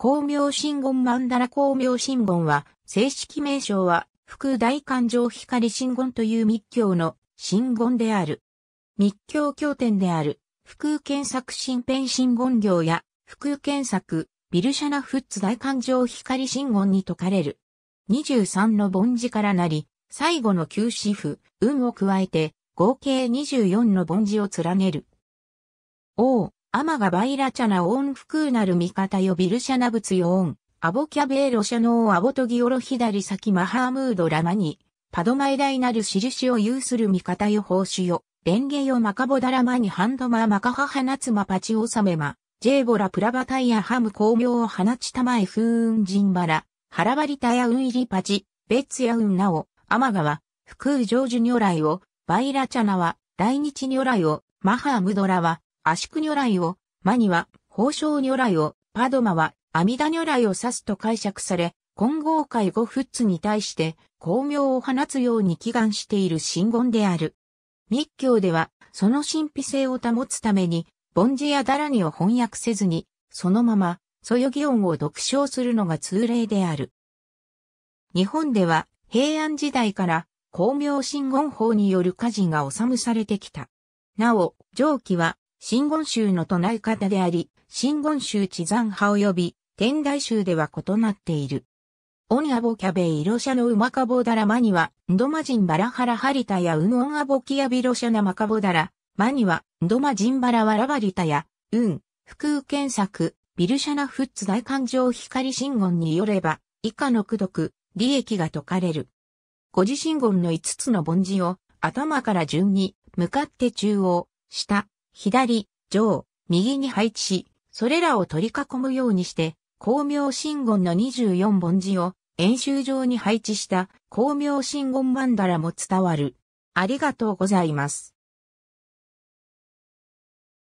光明神言曼荼羅光明神言は、正式名称は、副大感情光神言という密教の神言である。密教経典である、副検索新編神言行や、副検索、ビルシャナフッツ大感情光神言に説かれる。23の凡字からなり、最後の休止符、運を加えて、合計24の凡字を連ねる。王、アマガバイラチャナオンフクーナルミカタヨビルシャナブツヨオン、アボキャベーロシャノウ、アボトギオロ左先マハームードラマニ、パドマイダイなる印を有する味方よシュよ、レンゲよマカボダラマニハンドママカハハナツマパチオサメマ、ジェーボラプラバタイヤハム光明を放ちたまえ風雲人バラ、ハラバリタヤウンイリパチ、ベッツヤウンナオ、アマガは、福ュ成就如来を、バイラチャナは、大日如来を、マハームドラは、アシク如来を、マニは、宝生如来を、パドマは、阿弥陀如来を指すと解釈され、混合界五仏に対して、光明を放つように祈願している神言である。密教では、その神秘性を保つために、凡字やダラニを翻訳せずに、そのまま、そよぎ音を読唱するのが通例である。日本では、平安時代から、光明神言法による火事が収むされてきた。なお、上記は、真言宗の唱え方であり、真言宗地山派及び、天台宗では異なっている。オニアボキャベイロシャのウマカボダラマニは、ドマジンバラハラハリタやウンオンアボキアビロシャナマカボダラ、マニは、ドマジンバラワラバリタや、ウン、腹腔検索、ビルシャナフッツ大感情光真言によれば、以下の苦毒、利益が解かれる。五字真言の五つの凡字を、頭から順に、向かって中央、下、左、上、右に配置し、それらを取り囲むようにして、光明神言の24本字を演習場に配置した光明神言曼荼羅も伝わる。ありがとうございます。